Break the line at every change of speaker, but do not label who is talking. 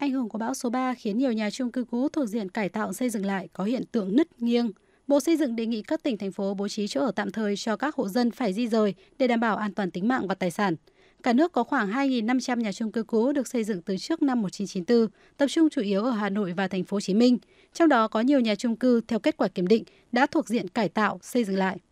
Ảnh hưởng của bão số 3 khiến nhiều nhà chung cư cũ thuộc diện cải tạo xây dựng lại có hiện tượng nứt nghiêng. Bộ Xây dựng đề nghị các tỉnh thành phố bố trí chỗ ở tạm thời cho các hộ dân phải di rời để đảm bảo an toàn tính mạng và tài sản. Cả nước có khoảng 2.500 nhà chung cư cũ được xây dựng từ trước năm 1994, tập trung chủ yếu ở Hà Nội và thành phố Hồ Chí Minh. Trong đó có nhiều nhà chung cư theo kết quả kiểm định đã thuộc diện cải tạo, xây dựng lại.